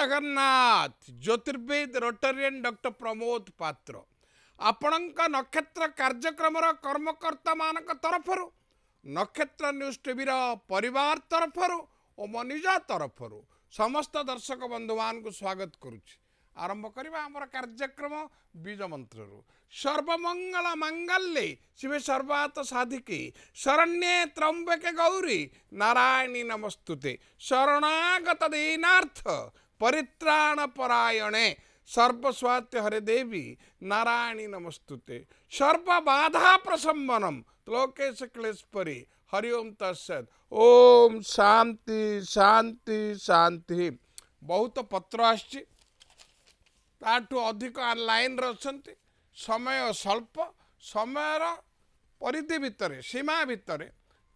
ଜଗନ୍ନାଥ ଜ୍ୟୋତିର୍ବିଦ Rotarian doctor Pramod Patra ଆପଣଙ୍କ ନକ୍ଷତ୍ର କାର୍ଯ୍ୟକ୍ରମର କର୍ମକର୍ତ୍ତାମାନଙ୍କ ତରଫରୁ ନକ୍ଷତ୍ର ନ୍ୟୁଜ୍ ଟିଭିର ପରିବାର ତରଫରୁ ଓ ମୋ ନିଜ ତରଫରୁ ସମସ୍ତ ଦର୍ଶକ ବନ୍ଧୁମାନଙ୍କୁ ସ୍ୱାଗତ କରୁଛି ଆରମ୍ଭ କରିବା ଆମର କାର୍ଯ୍ୟକ୍ରମ ବୀଜ ମନ୍ତ୍ରରୁ ସର୍ବମଙ୍ଗଳ ମାଙ୍ଗାଲ୍ୟେ ଶିବେ ସର୍ବାତ ସାଧିକେ ଶରଣ୍ୟେ ତ୍ରମ୍ବକେ ଗୌରୀ ନାରାୟଣୀ ନମସ୍ତୁତେ ଶରଣାଗତ ଦିନାର୍ଥ ପରାୟଣେ ସର୍ବସ୍ୱାତ୍ୟ ହରେ ଦେବୀ ନାରାୟଣୀ ନମସ୍ତୁତେ ବାଧା ପ୍ରସମ୍ବନମ ଲୋକେଶ କ୍ଲେଶ୍ପରି ହରି ଓମ୍ ତତ୍ସତ୍ ଓମ୍ ଶାନ୍ତି ଶାନ୍ତି ଶାନ୍ତି ବହୁତ ପତ୍ର ଆସିଛି ତାଠୁ ଅଧିକ ଲାଇନ୍ରେ ଅଛନ୍ତି ସମୟ ସ୍ୱଳ୍ପ ସମୟର ପରିଧି ଭିତରେ ସୀମା ଭିତରେ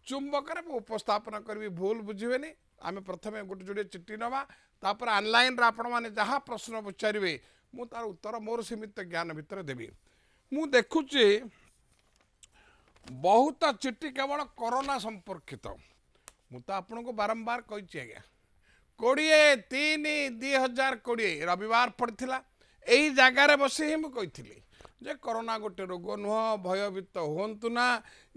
ଚୁମ୍ବକରେ ମୁଁ ଉପସ୍ଥାପନ କରିବି ଭୁଲ ବୁଝିବେନି ଆମେ ପ୍ରଥମେ ଗୋଟେ ଯୋଡ଼ିଏ ଚିଠି ନେବା ତାପରେ ଅନଲାଇନ୍ରେ ଆପଣମାନେ ଯାହା ପ୍ରଶ୍ନ ପଚାରିବେ ମୁଁ ତାର ଉତ୍ତର ମୋର ସୀମିତ ଜ୍ଞାନ ଭିତରେ ଦେବି ମୁଁ ଦେଖୁଛି ବହୁତ ଚିଠି କେବଳ କରୋନା ସମ୍ପର୍କିତ ମୁଁ ତ ଆପଣଙ୍କୁ ବାରମ୍ବାର କହିଛି ଆଜ୍ଞା କୋଡ଼ିଏ ତିନି ଦୁଇ ହଜାର କୋଡ଼ିଏ ରବିବାର ପଡ଼ିଥିଲା ଏଇ ଜାଗାରେ ବସି ହିଁ ମୁଁ କହିଥିଲି ଯେ କରୋନା ଗୋଟେ ରୋଗ ନୁହଁ ଭୟଭୀତ ହୁଅନ୍ତୁ ନା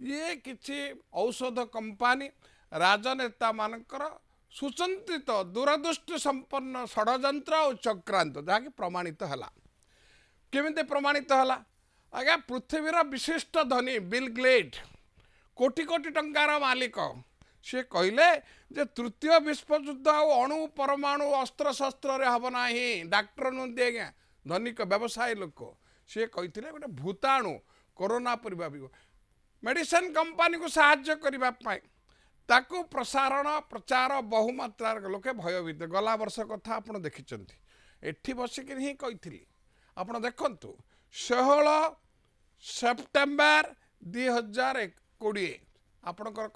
ଇଏ କିଛି ଔଷଧ କମ୍ପାନୀ ରାଜନେତାମାନଙ୍କର सुचिन्त दूरदृष्टिसम्पन्न षड्यन्त्र चक्रान्त जहाँक प्रमाणित होला के प्रमाणित होला अृथी र विशिष्ट धनी बल् ग्लेड कोटि कोटि मालिक सि कहिले तृतीय विश्वजुद्ध आउ अणु परमाणु अस्त्र शस्तै डाक्टर नुन् आज्ञा धनीको व्यवसाय लोक सिले भूताणु करना परिभा मेडिसन कम्पनीको साहजक त प्रसारण प्रचार बहुमत लोके भयभीत गला वर्ष कथा आठी बसिक आोह सेप्टेम्बर दुई हजार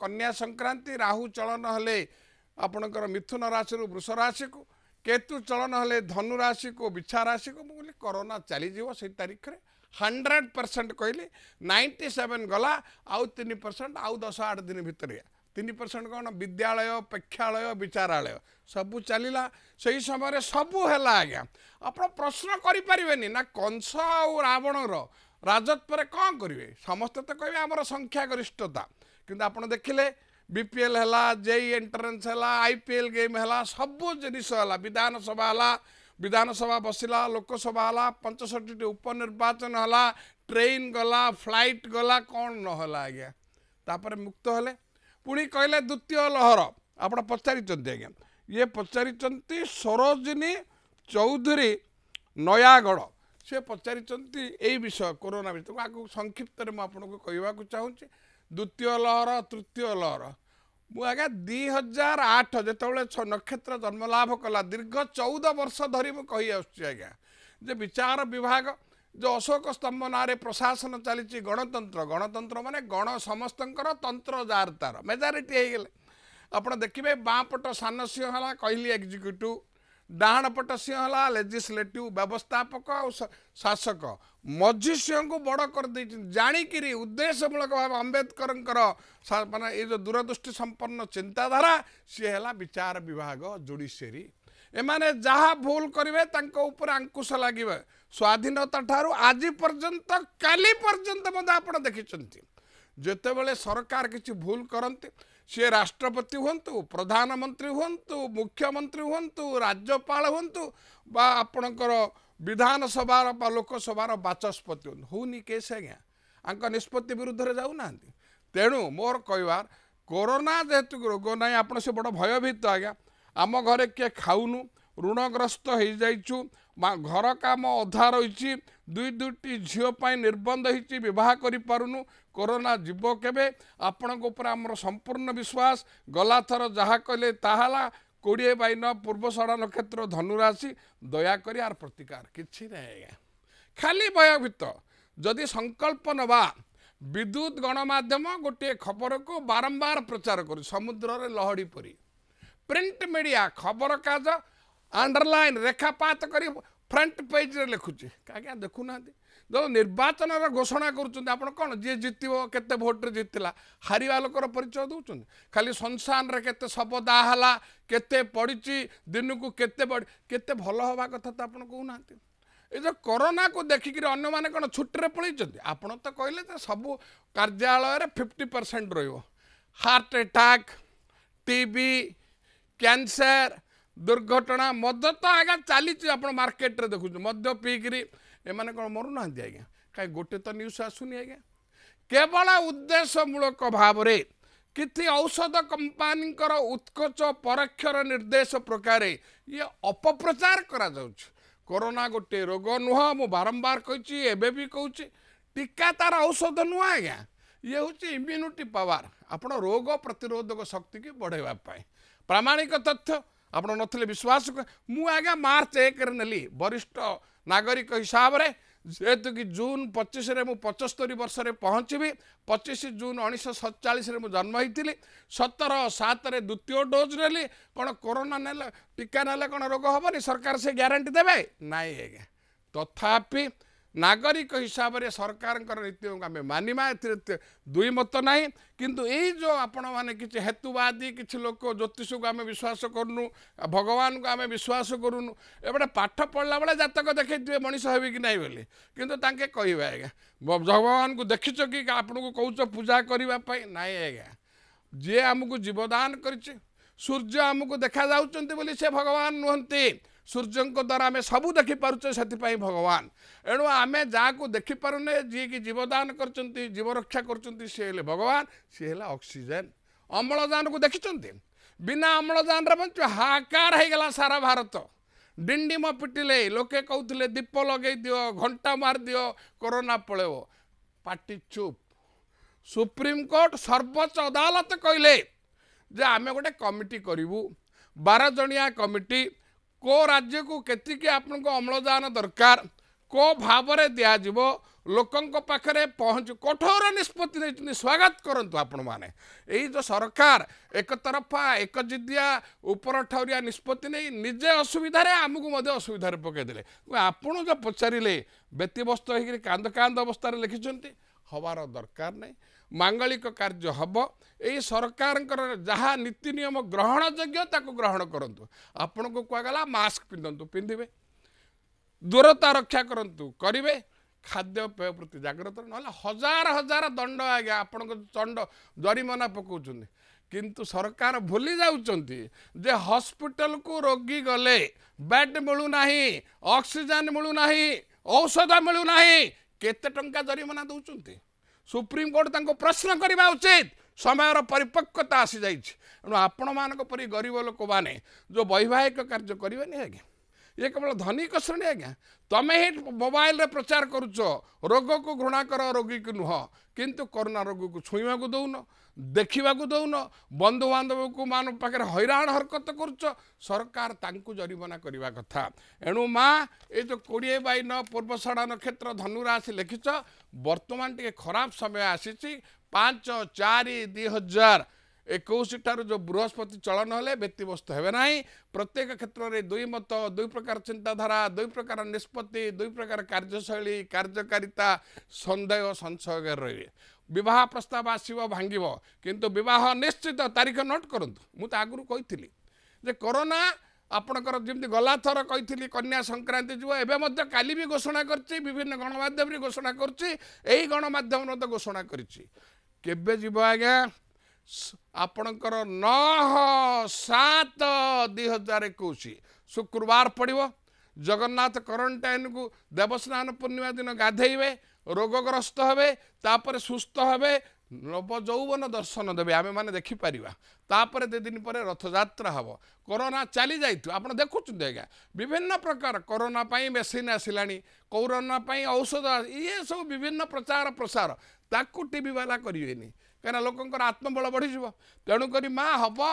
कन्या संक्रांति राहु चलन मिथुन राशि वृष राशि को केतु चलन हो धनु को विछा राशि को कोरोना चाहिँ सही तारिखेर हन्ड्रेड पर्सेन्ट कहिलि नाइन्टी सेभेन गला आउ आउतिनिसेन्ट आउ दस आठ दिन भित्र ତିନି ପରସେଣ୍ଟ କ'ଣ ବିଦ୍ୟାଳୟ ପ୍ରେକ୍ଷାଳୟ ବିଚାରାଳୟ ସବୁ ଚାଲିଲା ସେହି ସମୟରେ ସବୁ ହେଲା ଆଜ୍ଞା ଆପଣ ପ୍ରଶ୍ନ କରିପାରିବେନି ନା କଂସ ଆଉ ରାବଣର ରାଜତ୍ୱରେ କ'ଣ କରିବେ ସମସ୍ତେ ତ କହିବେ ଆମର ସଂଖ୍ୟାଗରିଷ୍ଠତା କିନ୍ତୁ ଆପଣ ଦେଖିଲେ ବି ପି ଏଲ୍ ହେଲା ଜେଇ ଏଣ୍ଟ୍ରାନ୍ସ e ହେଲା ଆଇ ପି ଏଲ୍ ଗେମ୍ ହେଲା ସବୁ ଜିନିଷ ହେଲା ବିଧାନସଭା ହେଲା ବିଧାନସଭା ବସିଲା ଲୋକସଭା ହେଲା ପଞ୍ଚଷଠିଟି ଉପନିର୍ବାଚନ ହେଲା ଟ୍ରେନ୍ ଗଲା ଫ୍ଲାଇଟ୍ ଗଲା କ'ଣ ନହେଲା ଆଜ୍ଞା ତାପରେ ମୁକ୍ତ ହେଲେ ପୁଣି କହିଲେ ଦ୍ୱିତୀୟ ଲହର ଆପଣ ପଚାରିଛନ୍ତି ଆଜ୍ଞା ଇଏ ପଚାରିଛନ୍ତି ସରୋଜିନୀ ଚୌଧୁରୀ ନୟାଗଡ଼ ସେ ପଚାରିଛନ୍ତି ଏଇ ବିଷୟ କରୋନା ବିଷୟକୁ ଆଗକୁ ସଂକ୍ଷିପ୍ତରେ ମୁଁ ଆପଣଙ୍କୁ କହିବାକୁ ଚାହୁଁଛି ଦ୍ୱିତୀୟ ଲହର ତୃତୀୟ ଲହର ମୁଁ ଆଜ୍ଞା ଦୁଇ ହଜାର ଆଠ ଯେତେବେଳେ ଛଅ ନକ୍ଷତ୍ର ଜନ୍ମଲାଭ କଲା ଦୀର୍ଘ ଚଉଦ ବର୍ଷ ଧରି ମୁଁ କହିଆସୁଛି ଆଜ୍ଞା ଯେ ବିଚାର ବିଭାଗ ଯେଉଁ ଅଶୋକ ସ୍ତମ୍ଭ ନାଁରେ ପ୍ରଶାସନ ଚାଲିଛି ଗଣତନ୍ତ୍ର ଗଣତନ୍ତ୍ର ମାନେ ଗଣ ସମସ୍ତଙ୍କର ତନ୍ତ୍ର ଯାର ତାର ମେଜାରିଟି ହେଇଗଲେ ଆପଣ ଦେଖିବେ ବାଁ ପଟ ସାନ ସିଂହ ହେଲା କହିଲି ଏକ୍ଜିକ୍ୟୁଟିଭ୍ ଡାହାଣ ପଟ ସିଂହ ହେଲା ଲେଜିସ୍ଲେଟିଭ୍ ବ୍ୟବସ୍ଥାପକ ଆଉ ଶାସକ ମଝି ସିଂହଙ୍କୁ ବଡ଼ କରିଦେଇଛନ୍ତି ଜାଣିକିରି ଉଦ୍ଦେଶ୍ୟମୂଳକ ଭାବେ ଆମ୍ବେଦକରଙ୍କର ମାନେ ଏଇ ଯେଉଁ ଦୂରଦୃଷ୍ଟି ସମ୍ପନ୍ନ ଚିନ୍ତାଧାରା ସିଏ ହେଲା ବିଚାର ବିଭାଗ ଜୁଡ଼ିସିଆରି ଏମାନେ ଯାହା ଭୁଲ କରିବେ ତାଙ୍କ ଉପରେ ଅଙ୍କୁଶ ଲାଗିବେ ସ୍ୱାଧୀନତା ଠାରୁ ଆଜି ପର୍ଯ୍ୟନ୍ତ କାଲି ପର୍ଯ୍ୟନ୍ତ ମଧ୍ୟ ଆପଣ ଦେଖିଛନ୍ତି ଯେତେବେଳେ ସରକାର କିଛି ଭୁଲ କରନ୍ତି ସିଏ ରାଷ୍ଟ୍ରପତି ହୁଅନ୍ତୁ ପ୍ରଧାନମନ୍ତ୍ରୀ ହୁଅନ୍ତୁ ମୁଖ୍ୟମନ୍ତ୍ରୀ ହୁଅନ୍ତୁ ରାଜ୍ୟପାଳ ହୁଅନ୍ତୁ ବା ଆପଣଙ୍କର ବିଧାନସଭାର ବା ଲୋକସଭାର ବାଚସ୍ପତି ହୁଅନ୍ତୁ ହେଉନି ସେ ଆଜ୍ଞା ଆଙ୍କ ନିଷ୍ପତ୍ତି ବିରୁଦ୍ଧରେ ଯାଉନାହାନ୍ତି ତେଣୁ ମୋର କହିବାର କରୋନା ଯେହେତୁ ରୋଗ ନାହିଁ ଆପଣ ସେ ବଡ଼ ଭୟଭୀତ ଆଜ୍ଞା ଆମ ଘରେ କିଏ ଖାଉନୁ ଋଣଗ୍ରସ୍ତ ହେଇଯାଇଛୁ ମା ଘର କାମ ଅଧା ରହିଛି ଦୁଇ ଦୁଇଟି ଝିଅ ପାଇଁ ନିର୍ବନ୍ଧ ହୋଇଛି ବିବାହ କରିପାରୁନୁ କରୋନା ଯିବ କେବେ ଆପଣଙ୍କ ଉପରେ ଆମର ସମ୍ପୂର୍ଣ୍ଣ ବିଶ୍ୱାସ ଗଲାଥର ଯାହା କହିଲେ ତାହା ହେଲା କୋଡ଼ିଏ ବାଇନ ପୂର୍ବଷଡ଼ା ନକ୍ଷତ୍ର ଧନୁରାଶି ଦୟାକରି ଆର ପ୍ରତିକାର କିଛି ନାହିଁ ଆଜ୍ଞା ଖାଲି ଭୟଭୀତ ଯଦି ସଂକଳ୍ପ ନେବା ବିଦ୍ୟୁତ ଗଣମାଧ୍ୟମ ଗୋଟିଏ ଖବରକୁ ବାରମ୍ବାର ପ୍ରଚାର କରୁ ସମୁଦ୍ରରେ ଲହଡ଼ି ପରି ପ୍ରିଣ୍ଟ ମିଡ଼ିଆ ଖବରକାଗଜ ଅଣ୍ଡରଲାଇନ୍ ରେଖାପାତ କରି ଫ୍ରଣ୍ଟ ପେଜ୍ରେ ଲେଖୁଛି କାହିଁକି ଦେଖୁନାହାନ୍ତି ଧର ନିର୍ବାଚନର ଘୋଷଣା କରୁଛନ୍ତି ଆପଣ କ'ଣ ଯିଏ ଜିତିବ କେତେ ଭୋଟ୍ରେ ଜିତିଲା ହାରିବା ଲୋକର ପରିଚୟ ଦେଉଛନ୍ତି ଖାଲି ସଂସାରରେ କେତେ ଶବ ଦାହ ହେଲା କେତେ ପଡ଼ିଛି ଦିନକୁ କେତେ କେତେ ଭଲ ହେବା କଥା ତ ଆପଣ କହୁନାହାନ୍ତି ଏ ଯେଉଁ କରୋନାକୁ ଦେଖିକିରି ଅନ୍ୟମାନେ କ'ଣ ଛୁଟିରେ ପଳେଇଛନ୍ତି ଆପଣ ତ କହିଲେ ଯେ ସବୁ କାର୍ଯ୍ୟାଳୟରେ ଫିଫ୍ଟି ପରସେଣ୍ଟ ରହିବ heart attack T B cancer दुर्घटना मद त आज चाहिँ आर्केटले देख्छु मद पिक्करी एउटा करुना आज्ञा काहीँ गोटे त न्युज आसुन आज्ञा केवल उद्देश्यमूलक भावी कि औषध कम्पनीको उत्कच परोक्षर निर्देश प्रकार इ अप्रचार गरा को गोटे रोग नुहुँ बारम्बार कि एउटा टीका तार औषध नुह आज्ञा ये हौ इम्युनिटी पावार आप प्रतिरोधक शक्तिक बढैवा प्रामाणिक तथ्य ଆପଣ ନଥିଲେ ବିଶ୍ୱାସ ମୁଁ ଆଜ୍ଞା ମାର୍ଚ୍ଚ ଏକରେ ନେଲି ବରିଷ୍ଠ ନାଗରିକ ହିସାବରେ ଯେହେତୁ କି ଜୁନ୍ ପଚିଶରେ ମୁଁ ପଞ୍ଚସ୍ତରୀ ବର୍ଷରେ ପହଞ୍ଚିବି ପଚିଶ ଜୁନ୍ ଉଣେଇଶହ ସତଚାଳିଶରେ ମୁଁ ଜନ୍ମ ହୋଇଥିଲି ସତର ସାତରେ ଦ୍ୱିତୀୟ ଡୋଜ୍ ନେଲି କ'ଣ କରୋନା ନେଲେ ଟୀକା ନେଲେ କ'ଣ ରୋଗ ହେବନି ସରକାର ସେ ଗ୍ୟାରେଣ୍ଟି ଦେବେ ନାଇଁ ଆଜ୍ଞା ତଥାପି नागरिक हिसाब हिसाबले सरकारको नीति मान दुई मत नै किन यही जो आपि हेतुवादी कि लोक ज्योतिषको आम विश्वास भगवान को आमे विश्वास गरुनौँ एउटा पाठ पढला बेला जातक देखै थियो मनिस हे कि नै बोले त भगवानु देखिछ कि आप पूजा नै आज जे आमुक जीवदान गरि सूर्य आमु देखा जाउँ सि भगवान् नुहन् ସୂର୍ଯ୍ୟଙ୍କ ଦ୍ୱାରା ଆମେ ସବୁ ଦେଖିପାରୁଛେ ସେଥିପାଇଁ ଭଗବାନ ଏଣୁ ଆମେ ଯାହାକୁ ଦେଖିପାରୁନେ ଯିଏକି ଜୀବଦାନ କରିଛନ୍ତି ଜୀବରକ୍ଷା କରୁଛନ୍ତି ସିଏ ହେଲେ ଭଗବାନ ସିଏ ହେଲା ଅକ୍ସିଜେନ୍ ଅମ୍ଳଜାନକୁ ଦେଖିଛନ୍ତି ବିନା ଅମ୍ଳଜାନରେ ବଞ୍ଚୁ ହାହାକାର ହେଇଗଲା ସାରା ଭାରତ ଡିଣ୍ଡିମ ପିଟିଲେ ଲୋକେ କହୁଥିଲେ ଦୀପ ଲଗେଇ ଦିଅ ଘଣ୍ଟା ମାରିଦିଅ କରୋନା ପଳେଇବ ପାଟି ଚୁପ୍ ସୁପ୍ରିମକୋର୍ଟ ସର୍ବୋଚ୍ଚ ଅଦାଲତ କହିଲେ ଯେ ଆମେ ଗୋଟେ କମିଟି କରିବୁ ବାର ଜଣିଆ କମିଟି କେଉଁ ରାଜ୍ୟକୁ କେତିକି ଆପଣଙ୍କ ଅମ୍ଳଜାନ ଦରକାର କେଉଁ ଭାବରେ ଦିଆଯିବ ଲୋକଙ୍କ ପାଖରେ ପହଞ୍ଚ କଠୋର ନିଷ୍ପତ୍ତି ନେଇଛନ୍ତି ସ୍ୱାଗତ କରନ୍ତୁ ଆପଣମାନେ ଏଇ ଯେଉଁ ସରକାର ଏକତରଫା ଏକଜିଦିଆ ଉପରଠାଉରିଆ ନିଷ୍ପତ୍ତି ନେଇ ନିଜେ ଅସୁବିଧାରେ ଆମକୁ ମଧ୍ୟ ଅସୁବିଧାରେ ପକାଇଦେଲେ ଆପଣ ଯେଉଁ ପଚାରିଲେ ବ୍ୟତିବ୍ୟସ୍ତ ହେଇକିରି କାନ୍ଦ କାନ୍ଦ ଅବସ୍ଥାରେ ଲେଖିଛନ୍ତି ହେବାର ଦରକାର ନାହିଁ ମାଙ୍ଗଳିକ କାର୍ଯ୍ୟ ହେବ ଏଇ ସରକାରଙ୍କର ଯାହା ନୀତି ନିୟମ ଗ୍ରହଣଯୋଗ୍ୟ ତାକୁ ଗ୍ରହଣ କରନ୍ତୁ ଆପଣଙ୍କୁ କୁହାଗଲା ମାସ୍କ ପିନ୍ଧନ୍ତୁ ପିନ୍ଧିବେ ଦୂରତା ରକ୍ଷା କରନ୍ତୁ କରିବେ ଖାଦ୍ୟପେୟ ପ୍ରତି ଜାଗ୍ରତ ନହେଲେ ହଜାର ହଜାର ଦଣ୍ଡ ଆଜ୍ଞା ଆପଣଙ୍କ ଦଣ୍ଡ ଜରିମାନା ପକାଉଛନ୍ତି କିନ୍ତୁ ସରକାର ଭୁଲି ଯାଉଛନ୍ତି ଯେ ହସ୍ପିଟାଲକୁ ରୋଗୀ ଗଲେ ବେଡ୍ ମିଳୁନାହିଁ ଅକ୍ସିଜେନ୍ ମିଳୁନାହିଁ ଔଷଧ ମିଳୁନାହିଁ କେତେ ଟଙ୍କା ଜରିମାନା ଦେଉଛନ୍ତି सुप्रीम तांको प्रश्न गर्दा उचित समय र परिपक्वता आसि आपण म परी गरीब लोक माने जो वैवाहिक कार्ज्यो नि है ଇଏ କେବଳ ଧନିକ ଶ୍ରେଣୀ ଆଜ୍ଞା ତମେ ହିଁ ମୋବାଇଲରେ ପ୍ରଚାର କରୁଛ ରୋଗକୁ ଘୃଣା କର ରୋଗୀକୁ ନୁହଁ କିନ୍ତୁ କରୋନା ରୋଗକୁ ଛୁଇଁବାକୁ ଦେଉନ ଦେଖିବାକୁ ଦେଉନ ବନ୍ଧୁବାନ୍ଧବକୁ ମାନଙ୍କ ପାଖରେ ହଇରାଣ ହରକତ କରୁଛ ସରକାର ତାଙ୍କୁ ଜରିମାନା କରିବା କଥା ଏଣୁ ମା ଏ ଯେଉଁ କୋଡ଼ିଏ ବାଇ ନଅ ପୂର୍ବଷଡ଼ା ନକ୍ଷତ୍ର ଧନୁରାଶି ଲେଖିଛ ବର୍ତ୍ତମାନ ଟିକେ ଖରାପ ସମୟ ଆସିଛି ପାଞ୍ଚ ଚାରି ଦୁଇ ହଜାର ଏକୋଇଶ ଠାରୁ ଯେଉଁ ବୃହସ୍ପତି ଚଳନ ହେଲେ ବ୍ୟତିବ୍ୟସ୍ତ ହେବେ ନାହିଁ ପ୍ରତ୍ୟେକ କ୍ଷେତ୍ରରେ ଦୁଇ ମତ ଦୁଇ ପ୍ରକାର ଚିନ୍ତାଧାରା ଦୁଇ ପ୍ରକାର ନିଷ୍ପତ୍ତି ଦୁଇ ପ୍ରକାର କାର୍ଯ୍ୟଶୈଳୀ କାର୍ଯ୍ୟକାରିତା ସନ୍ଦେହ ସଂଶୟ ରହିବେ ବିବାହ ପ୍ରସ୍ତାବ ଆସିବ ଭାଙ୍ଗିବ କିନ୍ତୁ ବିବାହ ନିଶ୍ଚିତ ତାରିଖ ନୋଟ୍ କରନ୍ତୁ ମୁଁ ତ ଆଗରୁ କହିଥିଲି ଯେ କରୋନା ଆପଣଙ୍କର ଯେମିତି ଗଲାଥର କହିଥିଲି କନ୍ୟା ସଂକ୍ରାନ୍ତି ଯିବ ଏବେ ମଧ୍ୟ କାଲି ବି ଘୋଷଣା କରିଛି ବିଭିନ୍ନ ଗଣମାଧ୍ୟମରେ ଘୋଷଣା କରୁଛି ଏହି ଗଣମାଧ୍ୟମରେ ମଧ୍ୟ ଘୋଷଣା କରିଛି କେବେ ଯିବ ଆଜ୍ଞା ଆପଣଙ୍କର ନଅ ସାତ ଦୁଇ ହଜାର ଏକୋଇଶ ଶୁକ୍ରବାର ପଡ଼ିବ ଜଗନ୍ନାଥ କ୍ୱାରେଣ୍ଟାଇନ୍କୁ ଦେବସ୍ନାନ ପୂର୍ଣ୍ଣିମା ଦିନ ଗାଧେଇବେ ରୋଗଗ୍ରସ୍ତ ହେବେ ତାପରେ ସୁସ୍ଥ ହେବେ ନବଯୌବନ ଦର୍ଶନ ଦେବେ ଆମେମାନେ ଦେଖିପାରିବା ତାପରେ ଦୁଇ ଦିନ ପରେ ରଥଯାତ୍ରା ହେବ କରୋନା ଚାଲିଯାଇଥିବ ଆପଣ ଦେଖୁଛନ୍ତି ଆଜ୍ଞା ବିଭିନ୍ନ ପ୍ରକାର କରୋନା ପାଇଁ ମେସିନ୍ ଆସିଲାଣି କରୋନା ପାଇଁ ଔଷଧ ଇଏ ସବୁ ବିଭିନ୍ନ ପ୍ରଚାର ପ୍ରସାର ତାକୁ ଟିଭିବାଲା କରିବେନି କାହିଁକିନା ଲୋକଙ୍କର ଆତ୍ମବଳ ବଢ଼ିଯିବ ତେଣୁକରି ମା' ହବ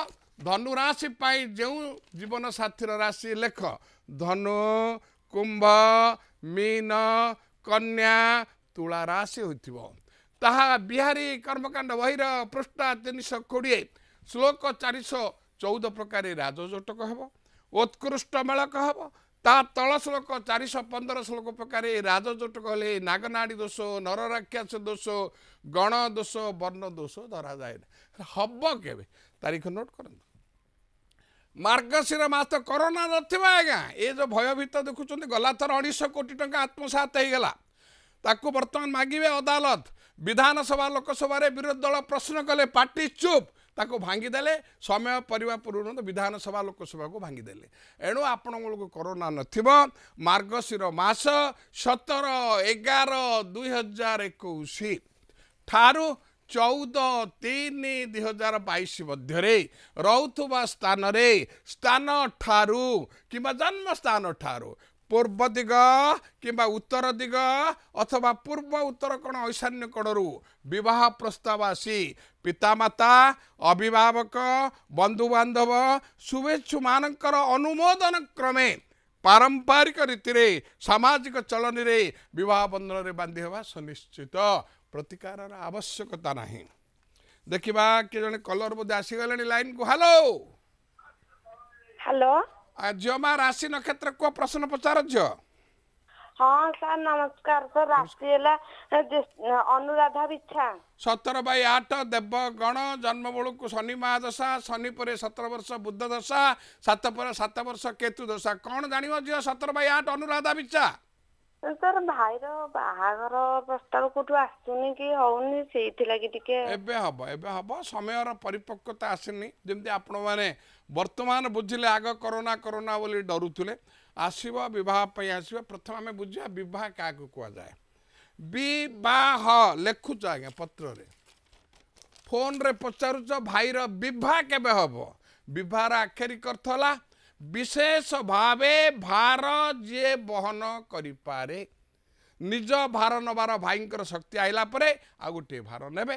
ଧନୁ ରାଶି ପାଇଁ ଯେଉଁ ଜୀବନସାଥିର ରାଶି ଲେଖ ଧନୁ କୁମ୍ଭ ମୀନ କନ୍ୟା ତୁଳା ରାଶି ହୋଇଥିବ ତାହା ବିହାରୀ କର୍ମକାଣ୍ଡ ବହିର ପୃଷ୍ଠା ତିନିଶହ କୋଡ଼ିଏ ଶ୍ଳୋକ ଚାରିଶହ ଚଉଦ ପ୍ରକାର ରାଜଯୋଟକ ହେବ ଉତ୍କୃଷ୍ଟମେଳକ ହେବ ता तल श्लोक चारि पन्ध्र श्लोक पका राजोट कहिले नागनाडी दोष नरराक्ष दोष गणदोष बर्ण दोष धराए हब के तारिक नोट कर मार्गशीर गरिर मात्र करोना नज्ञा जो भयभीत गला देखुन्छ गलाथर अढिश कोटि टा आत्मसित हुन्छ तर्तन मगेत विधानसभा लोकसभरि विरोधी दल प्रश्न कले पार्टी चुप ତାକୁ ଭାଙ୍ଗିଦେଲେ ସମୟ ପରିବା ପୂର୍ବରୁ ବିଧାନସଭା ଲୋକସଭାକୁ ଭାଙ୍ଗିଦେଲେ ଏଣୁ ଆପଣଙ୍କୁ କରୋନା ନଥିବ ମାର୍ଗଶୀର ମାସ ସତର ଏଗାର ଦୁଇ ହଜାର ଏକୋଇଶ ଠାରୁ ଚଉଦ ତିନି ଦୁଇ ହଜାର ବାଇଶ ମଧ୍ୟରେ ରହୁଥିବା ସ୍ଥାନରେ ସ୍ଥାନ ଠାରୁ କିମ୍ବା ଜନ୍ମସ୍ଥାନ ଠାରୁ ପୂର୍ବ ଦିଗ କିମ୍ବା ଉତ୍ତର ଦିଗ ଅଥବା ପୂର୍ବ ଉତ୍ତର କୋଣ ଐଶାନ୍ୟ କୋଣରୁ ବିବାହ ପ୍ରସ୍ତାବ ଆସି ପିତାମାତା ଅଭିଭାବକ ବନ୍ଧୁବାନ୍ଧବ ଶୁଭେଚ୍ଛୁମାନଙ୍କର ଅନୁମୋଦନ କ୍ରମେ ପାରମ୍ପରିକ ରୀତିରେ ସାମାଜିକ ଚଳନୀରେ ବିବାହ ବନ୍ଧନରେ ବାନ୍ଧି ହେବା ସୁନିଶ୍ଚିତ ପ୍ରତିକାରର ଆବଶ୍ୟକତା ନାହିଁ ଦେଖିବା କି ଜଣେ କଲର୍ ବୋଧେ ଆସିଗଲେଣି ଲାଇନ୍କୁ ହ୍ୟାଲୋ ହ୍ୟାଲୋ ଝିଅ ରାଶି ନକ୍ଷତ୍ର କୁହ ପ୍ରଶ୍ନ ପଚାର ଝିଅ ହଁ ସାର ନମସ୍କାର ସାର ରାଶି ହେଲା ଅନୁରାଧା ବିଛା ସତର ବାଇ ଆଠ ଦେବ ଗଣ ଜନ୍ମ ବେଳକୁ ଶନି ମହା ଶନି ପରେ ସତର ବର୍ଷ ବୁଦ୍ଧ ଦଶା ସାତ ପରେ ସାତ ବର୍ଷ କେତୁ ଦଶା କଣ ଜାଣିବ ଝିଅ ସତର ବାଇ ଆଠ ଅନୁରାଧା ବିଛା ସାର ଭାଇର ବାହାଘର ପ୍ରସ୍ତାବ କୋଉଠୁ ଆସୁନି କି ହଉନି ସେଇଥିଲାଗି ଟିକେ ଏବେ ହବ ଏବେ ହବ ସମୟର ପରିପକ୍ଵତା ଆସିନି ଯେମିତି ଆପଣ ମାନେ ବର୍ତ୍ତମାନ ବୁଝିଲେ ଆଗ କରୋନା କରୋନା ବୋଲି ଡରୁଥିଲେ ଆସିବ ବିବାହ ପାଇଁ ଆସିବ ପ୍ରଥମେ ଆମେ ବୁଝିବା ବିବାହ କାହାକୁ କୁହାଯାଏ ବିବାହ ଲେଖୁଛ ଆଜ୍ଞା ପତ୍ରରେ ଫୋନରେ ପଚାରୁଛ ଭାଇର ବିବାହ କେବେ ହେବ ବିବାହର ଆକ୍ଷରିକ ଅର୍ଥ ହେଲା ବିଶେଷ ଭାବେ ଭାର ଯିଏ ବହନ କରିପାରେ ନିଜ ଭାର ନେବାର ଭାଇଙ୍କର ଶକ୍ତି ଆସିଲା ପରେ ଆଉ ଗୋଟିଏ ଭାର ନେବେ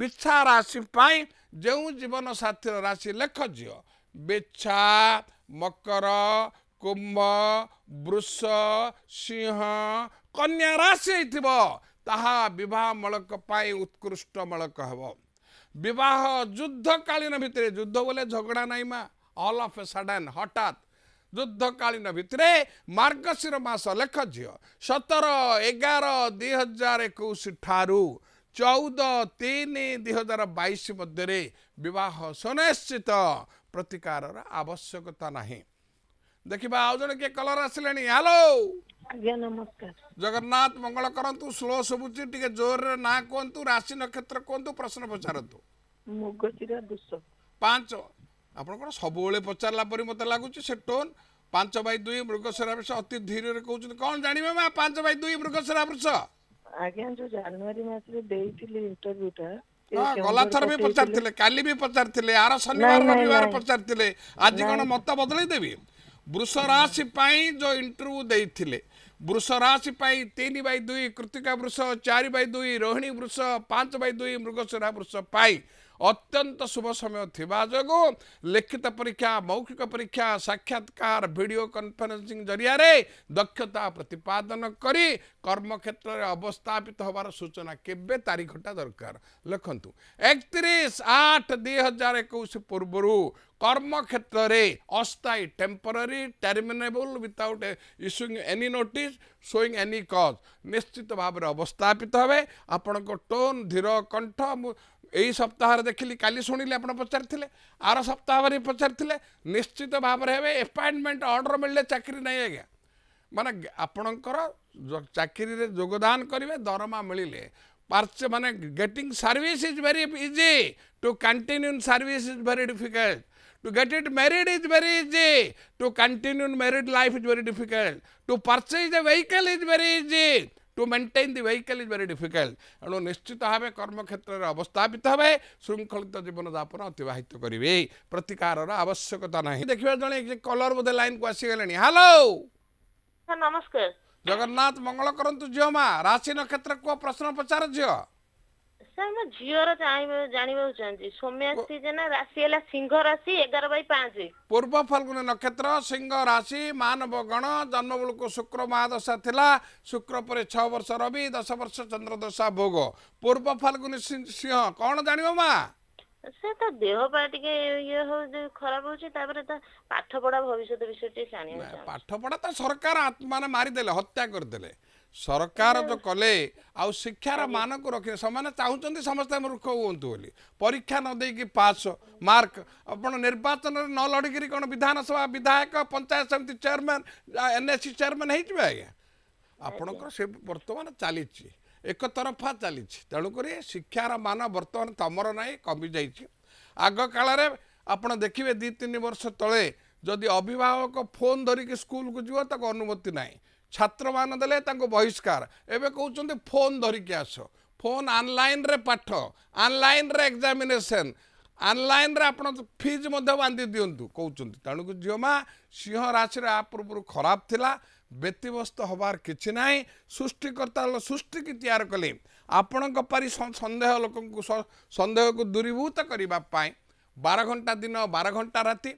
ବିଛା ରାଶି ପାଇଁ ଯେଉଁ ଜୀବନସାଥୀର ରାଶି ଲେଖ ଝିଅ ବିଛା ମକର କୁମ୍ଭ ବୃଷ ସିଂହ କନ୍ୟା ରାଶି ହେଇଥିବ ତାହା ବିବାହ ମୂଳକ ପାଇଁ ଉତ୍କୃଷ୍ଟ ମୂଳକ ହେବ ବିବାହ ଯୁଦ୍ଧକାଳୀନ ଭିତରେ ଯୁଦ୍ଧ ବୋଲେ ଝଗଡ଼ା ନାହିଁ ମା ଅଲ୍ ଅଫ୍ ଏ ସଡ଼ନ୍ ହଠାତ୍ ଯୁଦ୍ଧକାଳୀନ ଭିତରେ ମାର୍ଗଶିର ମାସ ଲେଖ ଝିଅ ସତର ଏଗାର ଦୁଇ ହଜାର ଏକୋଇଶ ଠାରୁ ଚଉଦ ତିନି ଦୁଇ ହଜାର ବାଇଶ ମଧ୍ୟରେ ବିବାହ ସୁନିଶ୍ଚିତ ପ୍ରତିକାରର ଆବଶ୍ୟକତା ନାହିଁ ଦେଖିବା ଆଉ ଜଣେ କିଏ କଲର ଆସିଲେଣି ହ୍ୟାଲୋ ଜଗନ୍ନାଥ ମଙ୍ଗଳ କରନ୍ତୁ ସ୍ଲୋ ଶୁଭୁଛି ଟିକେ ଜୋରରେ ନାଁ କୁହନ୍ତୁ ରାଶି ନକ୍ଷତ୍ର କୁହନ୍ତୁ ପ୍ରଶ୍ନ ପଚାରନ୍ତୁ ପାଞ୍ଚ ଆପଣଙ୍କର ସବୁବେଳେ ପଚାରିଲା ପରି ମୋତେ ଲାଗୁଛି ସେ ଟୋନ୍ ପାଞ୍ଚ ବାଇ ଦୁଇ ମୃଗସରା ବୃଷ ଅତି ଧୀରେ କହୁଛନ୍ତି କଣ ଜାଣିବେ ମା ପାଞ୍ଚ ବାଇ ଦୁଇ ମୃଗସରା ବୃଷ ଆଜ୍ଞା ଯୋଉ ଜାନୁଆରୀ ମାସରେ ଦେଇଥିଲି ଇଣ୍ଟରଭ୍ୟୁଟା ଗଲାଥର ବି ପଚାରିଥିଲେ କାଲି ବି ପଚାରିଥିଲେ ଆର ଶନିବାର ରବିବାର ପଚାରିଥିଲେ ଆଜି କଣ ମତ ବଦଳେଇ ଦେବି ବୃଷ ରାଶି ପାଇଁ ଯୋଉ ଇଣ୍ଟରଭ୍ୟୁ ଦେଇଥିଲେ ବୃଷ ରାଶି ପାଇଁ ତିନି ବାଇ ଦୁଇ କୃତିକା ବୃଷ ଚାରି ବାଇ ଦୁଇ ରୋହିଣୀ ବୃଷ ପାଞ୍ଚ ବାଇ ଦୁଇ ମୃଗସୁରା ବୃଷ ପାଇଁ ଅତ୍ୟନ୍ତ ଶୁଭ ସମୟ ଥିବା ଯୋଗୁଁ ଲିଖିତ ପରୀକ୍ଷା ମୌଖିକ ପରୀକ୍ଷା ସାକ୍ଷାତକାର ଭିଡ଼ିଓ କନଫରେନ୍ସିଂ ଜରିଆରେ ଦକ୍ଷତା ପ୍ରତିପାଦନ କରି କର୍ମକ୍ଷେତ୍ରରେ ଅବସ୍ଥାପିତ ହେବାର ସୂଚନା କେବେ ତାରିଖଟା ଦରକାର ଲେଖନ୍ତୁ ଏକତିରିଶ ଆଠ ଦୁଇ ହଜାର ଏକୋଇଶ ପୂର୍ବରୁ କର୍ମକ୍ଷେତ୍ରରେ ଅସ୍ଥାୟୀ temporary terminable without issuing any notice showing any cause ନିଶ୍ଚିତ ଭାବରେ ଅବସ୍ଥାପିତ ହେବେ ଆପଣଙ୍କ ଟୋନ୍ ଧୀର କଣ୍ଠ ମୁଁ यही सप्ताह देखिली का शुणिले आप पचार आर सप्ताह भी पचारे निश्चित भाव एपइंटमेंट अर्डर मिलने चाकरी नहीं आज मान आपणकर चाकरी में जोगदान करेंगे दरमा मिले पार्च मान getting service is very easy to continue service is very difficult to get it married is very easy to continue married life is very difficult to purchase a vehicle is very easy to maintain the vehicle is very difficult ଏଣୁ ନିଶ୍ଚିତ ଭାବେ କର୍ମକ୍ଷେତ୍ରରେ ଅବସ୍ଥାପିତ ହେବେ ଶୃଙ୍ଖଳିତ ଜୀବନଯାପନ ଅତିବାହିତ କରିବେ ପ୍ରତିକାରର ଆବଶ୍ୟକତା ନାହିଁ ଦେଖିବା ଜଣେ କଲର ବୋଧେ ଲାଇନକୁ ଆସିଗଲେଣି ହ୍ୟାଲୋ ନମସ୍କାର ଜଗନ୍ନାଥ ମଙ୍ଗଳ କରନ୍ତୁ ଝିଅ ମା ରାଶି ନକ୍ଷତ୍ର କୁହ ପ୍ରଶ୍ନ ପଚାର ଝିଅ ସାର୍ ମୋ ଝିଅର ଜାଣିବାକୁ ଚାହୁଁଛି ସୌମ୍ୟାଶ୍ରୀ ଜେନା ରାଶି ହେଲା ସିଂହ ରାଶି ଏଗାର ବାଇ ପାଞ୍ଚ ପୂର୍ବ ଫାଲ୍ଗୁନ ନକ୍ଷତ୍ର ସିଂହ ରାଶି ମାନବ ଗଣ ଜନ୍ମ ବେଳକୁ ଶୁକ୍ର ମହାଦଶା ଥିଲା ଶୁକ୍ର ପରେ ଛଅ ବର୍ଷ ରବି ଦଶ ବର୍ଷ ଚନ୍ଦ୍ର ଦଶା ଭୋଗ ପୂର୍ବ ଫାଲ୍ଗୁନ ସିଂହ କଣ ଜାଣିବ ମା ସେ ତ ଦେହ ପା ଟିକେ ଇଏ ହଉଛି ଖରାପ ହଉଛି ତାପରେ ତ ପାଠପଢା ଭବିଷ୍ୟତ ବିଷୟରେ ଟିକେ ପାଠ ପଢା ତ ସରକାର ମାନେ ମାରିଦେଲେ ହତ୍ୟା କରିଦେଲେ ସରକାର ଯେଉଁ କଲେ ଆଉ ଶିକ୍ଷାର ମାନକୁ ରଖିଲେ ସେମାନେ ଚାହୁଁଛନ୍ତି ସମସ୍ତେ ମୂର୍ଖ ହୁଅନ୍ତୁ ବୋଲି ପରୀକ୍ଷା ନ ଦେଇକି ପାସ୍ ମାର୍କ ଆପଣ ନିର୍ବାଚନରେ ନ ଲଢ଼ିକିରି କ'ଣ ବିଧାନସଭା ବିଧାୟକ panchayat samiti chairman N S C chairman ହେଇଯିବେ ଆଜ୍ଞା ଆପଣଙ୍କର ସେ ବର୍ତ୍ତମାନ ଚାଲିଛି ଏକତରଫା ଚାଲିଛି ତେଣୁକରି ଶିକ୍ଷାର ମାନ ବର୍ତ୍ତମାନ ତମର ନାହିଁ କମିଯାଇଛି ଆଗକାଳରେ ଆପଣ ଦେଖିବେ ଦୁଇ ତିନି ବର୍ଷ ତଳେ ଯଦି ଅଭିଭାବକ ଫୋନ୍ ଧରିକି ସ୍କୁଲକୁ ଯିବ ତାକୁ ଅନୁମତି ନାହିଁ छ बहिष्कार एउटा फोन धरिक आस फोन अनल पाठ अनल एक्जामिनेसन अनल आ फिज बाँधिदि तणुक झिउमा सिंह राशि आ पूर्व खराब थाहा व्यत्यवस्त हबार कि छ नै सृष्टिकर्ताहरू सृष्टि तिहार कले आप सन्देह लोक सन्देहु दूरीभूतरे बार घंटा दिन बार घंटा राति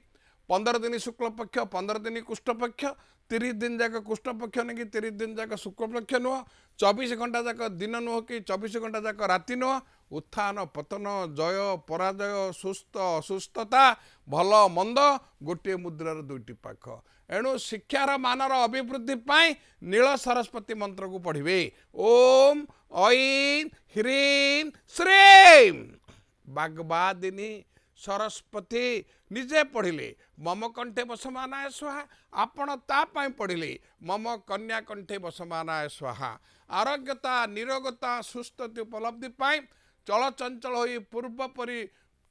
पन्ध्र दिन शुक्ल पक्ष पन्ध्र दिन कृष्ठपक्ष ତିରିଶ ଦିନ ଯାକ କୃଷ୍ଣପକ୍ଷ ନୁହେଁ କି ତିରିଶ ଦିନ ଯାକ ଶୁକ୍ଳପକ୍ଷ ନୁହଁ ଚବିଶ ଘଣ୍ଟା ଯାକ ଦିନ ନୁହଁ କି ଚବିଶ ଘଣ୍ଟା ଯାକ ରାତି ନୁହଁ ଉତ୍ଥାନ ପତନ ଜୟ ପରାଜୟ ସୁସ୍ଥ ଅସୁସ୍ଥତା ଭଲ ମନ୍ଦ ଗୋଟିଏ ମୁଦ୍ରାର ଦୁଇଟି ପାଖ ଏଣୁ ଶିକ୍ଷାର ମାନର ଅଭିବୃଦ୍ଧି ପାଇଁ ନୀଳ ସରସ୍ୱତୀ ମନ୍ତ୍ରକୁ ପଢ଼ିବେ ଓମ୍ ଐନ୍ ହ୍ରୀମ୍ ଶ୍ରୀମ୍ ବାଗବାଦିନୀ ସରସ୍ୱତୀ ନିଜେ ପଢ଼ିଲେ ମମ କଣ୍ଠେ ବସମାନାୟ ସୁହା ଆପଣ ତା ପାଇଁ ପଢ଼ିଲେ ମମ କନ୍ୟା କଣ୍ଠେ ବସମାନାୟ ସୁହା ଆରୋଗ୍ୟତା ନିରୋଗତା ସୁସ୍ଥ ଉପଲବ୍ଧି ପାଇଁ ଚଳଚଞ୍ଚଳ ହୋଇ ପୂର୍ବ ପରି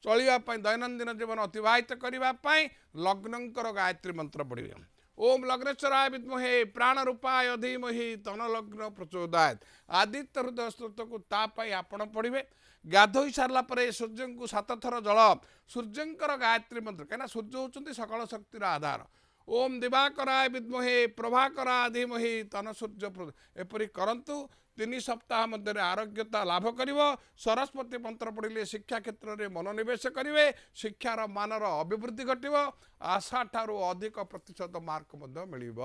ଚଳିବା ପାଇଁ ଦୈନନ୍ଦିନ ଜୀବନ ଅତିବାହିତ କରିବା ପାଇଁ ଲଗ୍ନଙ୍କର ଗାୟତ୍ରୀ ମନ୍ତ୍ର ପଢ଼ିବେ ଓମ୍ ଲଗ୍ନେଶ୍ୱରାୟ ବିଦ୍ମୋହେ ପ୍ରାଣ ରୂପାୟ ଧୀମହି ତନଲଗ୍ନ ପ୍ରଚୋଦାୟତ ଆଦିତ୍ୟ ହୃଦୟ ସ୍ରୋତକୁ ତା ପାଇଁ ଆପଣ ପଢ଼ିବେ ଗାଧୋଇ ସାରିଲା ପରେ ସୂର୍ଯ୍ୟଙ୍କୁ ସାତ ଥର ଜଳ ସୂର୍ଯ୍ୟଙ୍କର ଗାୟତ୍ରୀ ମନ୍ତ୍ର କାହିଁକିନା ସୂର୍ଯ୍ୟ ହେଉଛନ୍ତି ସକଳ ଶକ୍ତିର ଆଧାର ଓମ୍ କରା ବିଦ୍ମୋହେ ପ୍ରଭାକରା ଧିମୋହେ ତନ ସୂର୍ଯ୍ୟ ଏପରି କରନ୍ତୁ ତିନି ସପ୍ତାହ ମଧ୍ୟରେ ଆରୋଗ୍ୟତା ଲାଭ କରିବ ସରସ୍ୱତୀ ମନ୍ତ୍ର ପଢ଼ିଲେ ଶିକ୍ଷା କ୍ଷେତ୍ରରେ ମନୋନିବେଶ କରିବେ ଶିକ୍ଷାର ମାନର ଅଭିବୃଦ୍ଧି ଘଟିବ ଆଶାଠାରୁ ଅଧିକ ପ୍ରତିଶତ ମାର୍କ ମଧ୍ୟ ମିଳିବ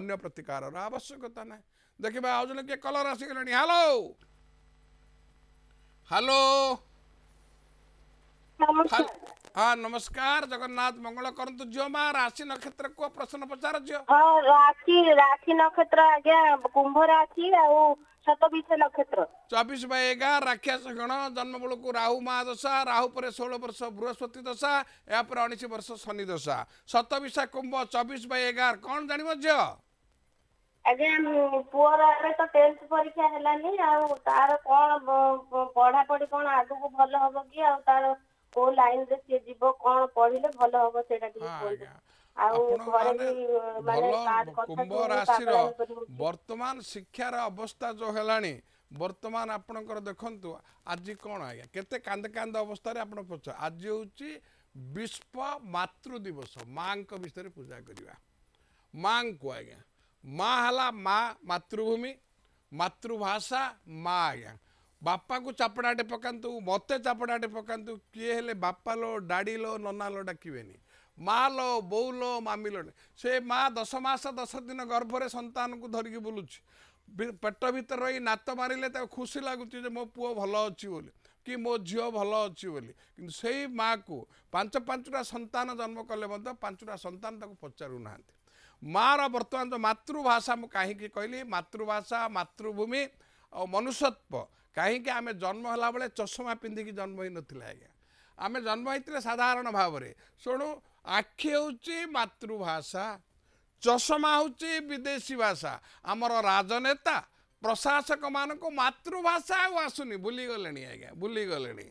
ଅନ୍ୟ ପ୍ରତିକାରର ଆବଶ୍ୟକତା ନାହିଁ ଦେଖିବା ଆଉ ଜଣେ କିଏ କଲର ଆସିଗଲେଣି ହ୍ୟାଲୋ ହ୍ୟାଲୋ ହଁ ନମସ୍କାର ଜଗନ୍ନାଥ ମଙ୍ଗଳ କରନ୍ତୁ ଝିଅ ମା ରାଶି ନକ୍ଷତ୍ର କୁହ ପ୍ରଶ୍ନ ପଚାର ଝିଅ ରାଶି ରାଶି ନକ୍ଷତ୍ର ଆଜ୍ଞା କୁମ୍ଭ ରାଶି ଆଉ ଚବିଶ ବାଇ ଏଗାର ରାକ୍ଷାସ ଜନ୍ମ ବେଳକୁ ରାହୁ ମା ଦଶା ରାହୁ ପରେ ଷୋହଳ ବର୍ଷ ବୃହସ୍ପତି ଦଶା ଏହାପରେ ଉଣେଇଶ ବର୍ଷ ଶନି ଦଶା ସତବିଶା କୁମ୍ଭ ଚବିଶ ବାଇ ଏଗାର କଣ ଜାଣିବ ଝିଅ ଆଜ୍ଞା ପୁଅର ଏବେ ତ ଟେନ୍ଥ ପରୀକ୍ଷା ହେଲାନି ଆଉ ତାର କ'ଣ ପଢ଼ାପଢ଼ି କ'ଣ ଆଗକୁ ଭଲ ହବ କି ଆଉ ତାର କୋଉ ରେ ସିଏ ଯିବ କ'ଣ ପଢ଼ିଲେ ଭଲ ହବ ସେଇଟା ଟିକେ କୁହନ୍ତୁ ଆଉ ଘରେ ବି ମାନେ ବର୍ତ୍ତମାନ ଶିକ୍ଷାର ଅବସ୍ଥା ଯୋଉ ହେଲାଣି ବର୍ତ୍ତମାନ ଆପଣଙ୍କର ଦେଖନ୍ତୁ ଆଜି କ'ଣ ଆଜ୍ଞା କେତେ କାନ୍ଦ କାନ୍ଦ ଅବସ୍ଥାରେ ଆପଣ ପଛ ଆଜି ହେଉଛି ବିଶ୍ୱ ମାତୃ ଦିବସ ମାଙ୍କ ବିଷୟରେ ପୂଜା କରିବା ମାଙ୍କୁ ଆଜ୍ଞା ମା ହେଲା ମା ମାତୃଭୂମି ମାତୃଭାଷା ମା ଆଜ୍ଞା ବାପାଙ୍କୁ ଚାପଡ଼ାଟେ ପକାନ୍ତୁ ମୋତେ ଚାପଡ଼ାଟେ ପକାନ୍ତୁ କିଏ ହେଲେ ବାପା ଲୋ ଡାଡ଼ି ଲୋ ନନା ଲୋ ଡାକିବେନି ମା ଲୋ ବୋଉ ଲୋ ମାମି ଲୋ ସେ ମା ଦଶ ମାସ ଦଶ ଦିନ ଗର୍ଭରେ ସନ୍ତାନକୁ ଧରିକି ବୁଲୁଛି ପେଟ ଭିତରେ ରହି ନାତ ମାରିଲେ ତାକୁ ଖୁସି ଲାଗୁଛି ଯେ ମୋ ପୁଅ ଭଲ ଅଛି ବୋଲି କି ମୋ ଝିଅ ଭଲ ଅଛି ବୋଲି କିନ୍ତୁ ସେଇ ମାଆକୁ ପାଞ୍ଚ ପାଞ୍ଚଟା ସନ୍ତାନ ଜନ୍ମ କଲେ ମଧ୍ୟ ପାଞ୍ଚଟା ସନ୍ତାନ ତାକୁ ପଚାରୁନାହାନ୍ତି ମାଆର ବର୍ତ୍ତମାନ ମାତୃଭାଷା ମୁଁ କାହିଁକି କହିଲି ମାତୃଭାଷା ମାତୃଭୂମି ଆଉ ମନୁଷ୍ୟତ୍ଵ କାହିଁକି ଆମେ ଜନ୍ମ ହେଲାବେଳେ ଚଷମା ପିନ୍ଧିକି ଜନ୍ମ ହେଇନଥିଲା ଆଜ୍ଞା ଆମେ ଜନ୍ମ ହେଇଥିଲେ ସାଧାରଣ ଭାବରେ ତେଣୁ ଆଖି ହେଉଛି ମାତୃଭାଷା ଚଷମା ହେଉଛି ବିଦେଶୀ ଭାଷା ଆମର ରାଜନେତା ପ୍ରଶାସକମାନଙ୍କୁ ମାତୃଭାଷା ଆଉ ଆସୁନି ଭୁଲିଗଲେଣି ଆଜ୍ଞା ଭୁଲିଗଲେଣି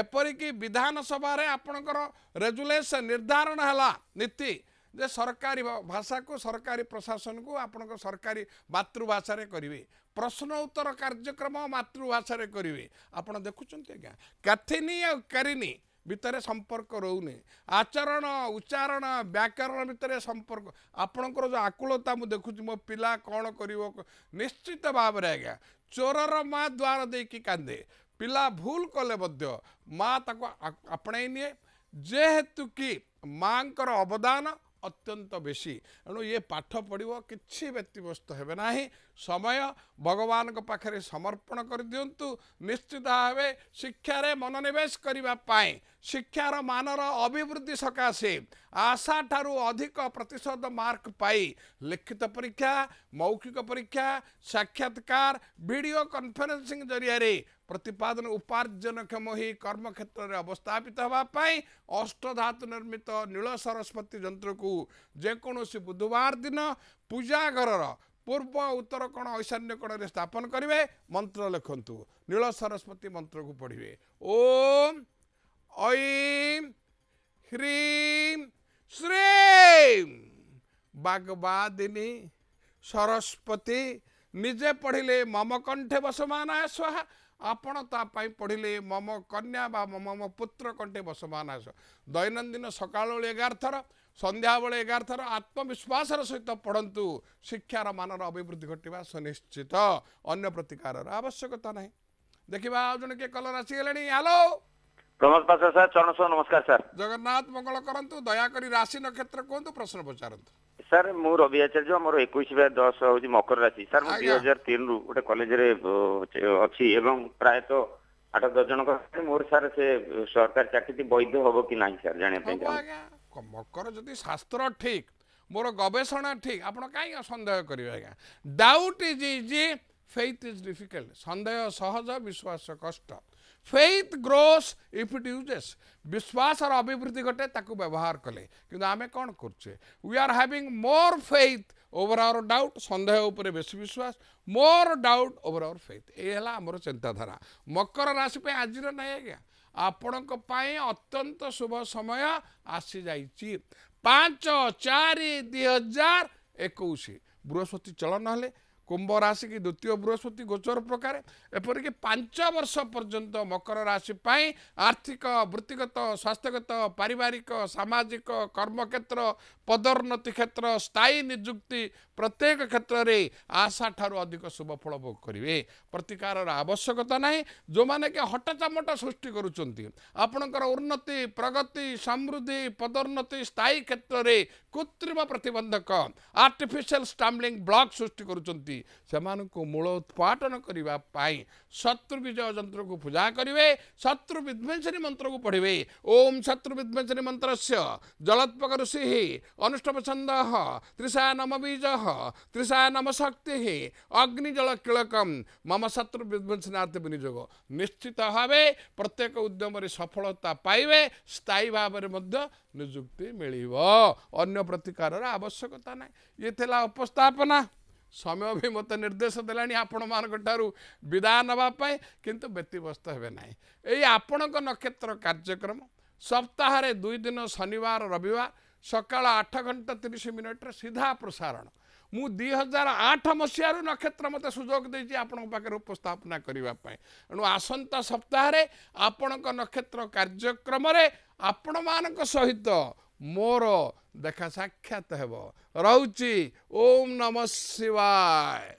ଏପରିକି ବିଧାନସଭାରେ ଆପଣଙ୍କର ରେଜୁଲେସନ୍ ନିର୍ଦ୍ଧାରଣ ହେଲା ନୀତି ଯେ ସରକାରୀ ଭାଷାକୁ ସରକାରୀ ପ୍ରଶାସନକୁ ଆପଣଙ୍କ ସରକାରୀ ମାତୃଭାଷାରେ କରିବେ ପ୍ରଶ୍ନ ଉତ୍ତର କାର୍ଯ୍ୟକ୍ରମ ମାତୃଭାଷାରେ କରିବେ ଆପଣ ଦେଖୁଛନ୍ତି ଆଜ୍ଞା କାଥିନି ଆଉ କାରିନି ଭିତରେ ସମ୍ପର୍କ ରହୁନି ଆଚରଣ ଉଚ୍ଚାରଣ ବ୍ୟାକରଣ ଭିତରେ ସମ୍ପର୍କ ଆପଣଙ୍କର ଯେଉଁ ଆକୁଳତା ମୁଁ ଦେଖୁଛି ମୋ ପିଲା କ'ଣ କରିବ ନିଶ୍ଚିତ ଭାବରେ ଆଜ୍ଞା ଚୋରର ମାଆ ଦ୍ୱାର ଦେଇକି କାନ୍ଦେ ପିଲା ଭୁଲ କଲେ ମଧ୍ୟ ମାଆ ତାକୁ ଆପଣେଇ ନିଏ ଯେହେତୁ କି ମାଙ୍କର ଅବଦାନ ଅତ୍ୟନ୍ତ ବେଶୀ ଏଣୁ ଇଏ ପାଠ ପଢ଼ିବ କିଛି ବ୍ୟତିବ୍ୟସ୍ତ ହେବେ ନାହିଁ ସମୟ ଭଗବାନଙ୍କ ପାଖରେ ସମର୍ପଣ କରିଦିଅନ୍ତୁ ନିଶ୍ଚିତ ଭାବେ ଶିକ୍ଷାରେ ମନୋନିବେଶ କରିବା ପାଇଁ ଶିକ୍ଷାର ମାନର ଅଭିବୃଦ୍ଧି ସକାଶେ ଆଶାଠାରୁ ଅଧିକ ପ୍ରତିଶତ ମାର୍କ ପାଇ ଲିଖିତ ପରୀକ୍ଷା ମୌଖିକ ପରୀକ୍ଷା ସାକ୍ଷାତକାର ଭିଡ଼ିଓ କନଫରେନ୍ସିଂ ଜରିଆରେ ପ୍ରତିପାଦନ ଉପାର୍ଜନକ୍ଷମ ହୋଇ କର୍ମକ୍ଷେତ୍ରରେ ଅବସ୍ଥାପିତ ହେବା ପାଇଁ ଅଷ୍ଟଧାତୁ ନିର୍ମିତ ନୀଳ ସରସ୍ୱତୀ ଯନ୍ତ୍ରକୁ ଯେକୌଣସି ବୁଧବାର ଦିନ ପୂଜାଘରର ପୂର୍ବ ଉତ୍ତର କୋଣ ଐଶାନ୍ୟ କୋଣରେ ସ୍ଥାପନ କରିବେ ମନ୍ତ୍ର ଲେଖନ୍ତୁ ନୀଳ ସରସ୍ୱତୀ ମନ୍ତ୍ରକୁ ପଢ଼ିବେ ଓମ୍ ଐମ୍ ହ୍ରୀମ୍ ଶ୍ରୀ ବାଗବାଦିନୀ ସରସ୍ୱତୀ जे पढ़िले मम कन्ठे वसमा सहा आपण तपाईँ पढ़िले मम कन्याम पुत्र कन्ठे वसवान आयस दैनन्दिन सकाल वे एघार थर सन्धा बेला एघार थर आत्मविश्वास र सहित पढन्तु शिक्षार र अभिवृद्धि अभिद्धिटि सुनिश्चित अन्य प्रतिकार आवश्यकता नै देखि आउ जे के कलर नि हेलो नमस्कार सर जगन्नाथ मंगल करंतु मङ्गल दयाकरी राशि कोंतु प्रश्न पचारंतु ସାର୍ ମୁଁ ରବି ଆଚାର୍ଯ୍ୟ ମୋର ଏକୋଇଶ ବା ଦଶ ହଉଛି ମକର ରାଶି ସାର୍ ମୁଁ ଦୁଇ ହଜାର ତିନିରୁ ଗୋଟେ କଲେଜରେ ଅଛି ଏବଂ ପ୍ରାୟତଃ ଆଠ ଦଶ ଜଣଙ୍କ ମୋର ସାର୍ ସେ ସରକାରୀ ଚାକିରି ବୈଧ ହବ କି ନାହିଁ ସାର୍ ଜାଣିବା ପାଇଁ ଚାହୁଁଛି ମକର ଯଦି ଶାସ୍ତ୍ର ଠିକ ମୋର ଗବେଷଣା ଠିକ ଆପଣ କାହିଁକି ସନ୍ଦେହ କରିବେ ଆଜ୍ଞା doubt is is Faith is difficult. Sandaya sahaja, Vishwasa kashta. Faith grows if it uses বিশ্বাসর অভিবৃদ্ধি ঘটে তাকে ব্যবহার কলে কিন্তু আমি কোণ করছে we are having more faith over our doubt সন্দেহ উপরে বেশি বিশ্বাস more doubt over our faith এই হল আমার চিন্তাধারা মকর রাশি পাই আজির নাই আজ্ঞা ଆପଣଙ୍କ ପାଇଁ ଅତ୍ୟନ୍ତ ଶୁଭ ସମୟ ଆସିଯାଇଛି ପାଞ୍ଚ ଚାରି ଦୁଇ ହଜାର ଏକୋଇଶ ବୃହସ୍ପତି ଚଳନ ହେଲେ କୁମ୍ଭ ରାଶି କି ଦ୍ୱିତୀୟ ବୃହସ୍ପତି ଗୋଚର ପ୍ରକାର ଏପରିକି ପାଞ୍ଚ ବର୍ଷ ପର୍ଯ୍ୟନ୍ତ ମକର ରାଶି ପାଇଁ ଆର୍ଥିକ ବୃତ୍ତିଗତ ସ୍ୱାସ୍ଥ୍ୟଗତ ପାରିବାରିକ ସାମାଜିକ କର୍ମକ୍ଷେତ୍ର ପଦୋନ୍ନତି କ୍ଷେତ୍ର ସ୍ଥାୟୀ ନିଯୁକ୍ତି ପ୍ରତ୍ୟେକ କ୍ଷେତ୍ରରେ ଆଶା ଠାରୁ ଅଧିକ ଶୁଭଫଳ ଭୋଗ କରିବେ ପ୍ରତିକାରର ଆବଶ୍ୟକତା ନାହିଁ ଯେଉଁମାନେ କି ହଟଚାମଟ ସୃଷ୍ଟି କରୁଛନ୍ତି ଆପଣଙ୍କର ଉନ୍ନତି ପ୍ରଗତି ସମୃଦ୍ଧି ପଦୋନ୍ନତି ସ୍ଥାୟୀ କ୍ଷେତ୍ରରେ କୃତ୍ରିମ ପ୍ରତିବନ୍ଧକ ଆର୍ଟିଫିସିଆଲ ଷ୍ଟାମ୍ପଲିଂ ବ୍ଲକ୍ ସୃଷ୍ଟି କରୁଛନ୍ତି मूल उत्पाटन शत्रु विजय बिजु पूजा शत्रु विध्वेसरी मन्त्रको पढि ओम शत्रु विध्मेसन मन्त्र जप ऋषि अनुष्टप छन्द नम बिज हिसा नम शक्ति हि अग्निजल किकम मम शत्रु विध्वंस निश्चित भावे प्रत्येक उद्यमरी सफलता पाइवे स्थायी भाव नियुक्ति मिल्यो अन्य प्रतिकार र आवश्यकता नै उपस्थापना ସମୟ ବି ମୋତେ ନିର୍ଦ୍ଦେଶ ଦେଲାଣି ଆପଣମାନଙ୍କ ଠାରୁ ବିଦାୟ ନେବା ପାଇଁ କିନ୍ତୁ ବ୍ୟତିବ୍ୟସ୍ତ ହେବେ ନାହିଁ ଏଇ ଆପଣଙ୍କ ନକ୍ଷତ୍ର କାର୍ଯ୍ୟକ୍ରମ ସପ୍ତାହରେ ଦୁଇ ଦିନ ଶନିବାର ରବିବାର ସକାଳ ଆଠ ଘଣ୍ଟା ତିରିଶ ମିନିଟ୍ରେ ସିଧା ପ୍ରସାରଣ ମୁଁ ଦୁଇ ହଜାର ଆଠ ମସିହାରୁ ନକ୍ଷତ୍ର ମୋତେ ସୁଯୋଗ ଦେଇଛି ଆପଣଙ୍କ ପାଖରେ ଉପସ୍ଥାପନା କରିବା ପାଇଁ ଏଣୁ ଆସନ୍ତା ସପ୍ତାହରେ ଆପଣଙ୍କ ନକ୍ଷତ୍ର କାର୍ଯ୍ୟକ୍ରମରେ ଆପଣମାନଙ୍କ ସହିତ ମୋର দেখা সাক্ষাৎ হব রৌচি ওম নম শিবায়